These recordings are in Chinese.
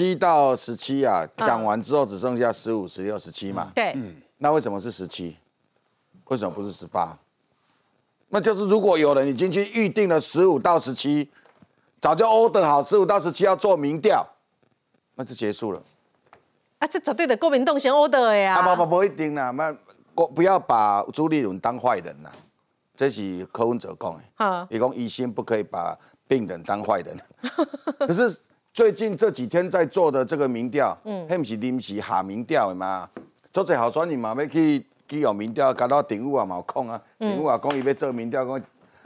七到十七啊，讲完之后只剩下十五、十六、十七嘛。对，嗯，那为什么是十七？为什么不是十八？那就是如果有人已经去预定了十五到十七，早就 order 好十五到十七要做民调，那就结束了。啊，这绝对的国民党先 order 呀。啊，不不不一定啦，那不不要把朱立伦当坏人啦。这是柯文哲讲的，一讲医生不可以把病人当坏人。可是。最近这几天在做的这个民调，嗯，还唔是临时下民调的嘛？做这好多人嘛，要去去要民调，搞到顶午啊冇空啊，顶午啊讲伊要这个民调，讲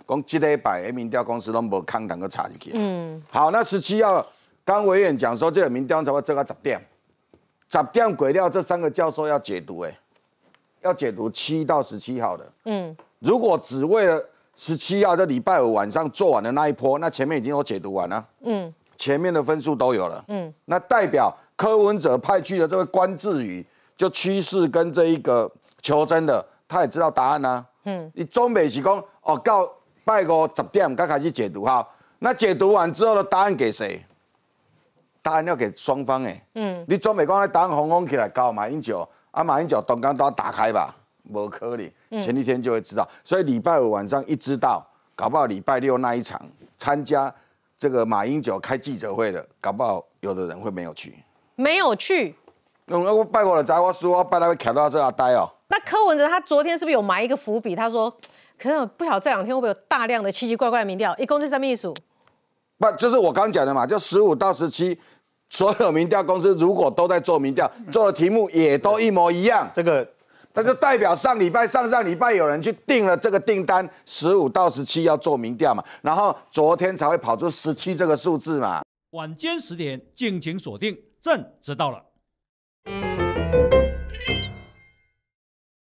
讲几礼拜的民调公司拢无空，能够查起去。嗯，好，那十七号刚委员讲说，这个民调才会做到十点，十点鬼料，这三个教授要解读哎，要解读七到十七号的。嗯，如果只为了十七号这礼拜五晚上做完的那一波，那前面已经有解读完了。嗯。前面的分数都有了，嗯，那代表柯文哲派去的这位关志宇，就趋势跟这一个求真的，他也知道答案啦，嗯，你中美是讲，哦，到拜个十点刚开始解读哈，那解读完之后的答案给谁？答案要给双方诶，嗯，你准备讲答案红红起来，搞马英九，啊，马英九当刚都要打开吧，无可能，前几天就会知道，所以礼拜五晚上一知道，搞不好礼拜六那一场参加。这个马英九开记者会了，搞不好有的人会没有去，没有去。那我拜我的杂话，说拜他会卡到这阿呆哦。那柯文哲他昨天是不是有埋一个伏笔？他说，可能不晓得这两天会不会有大量的奇奇怪怪的民调，一共在三秘书。数，不就是我刚讲的嘛？就十五到十七，所有民调公司如果都在做民调，做的题目也都一模一样。这个。这就代表上礼拜、上上礼拜有人去订了这个订单，十五到十七要做民调嘛，然后昨天才会跑出十七这个数字嘛。晚间十点，敬请锁定，朕知道了。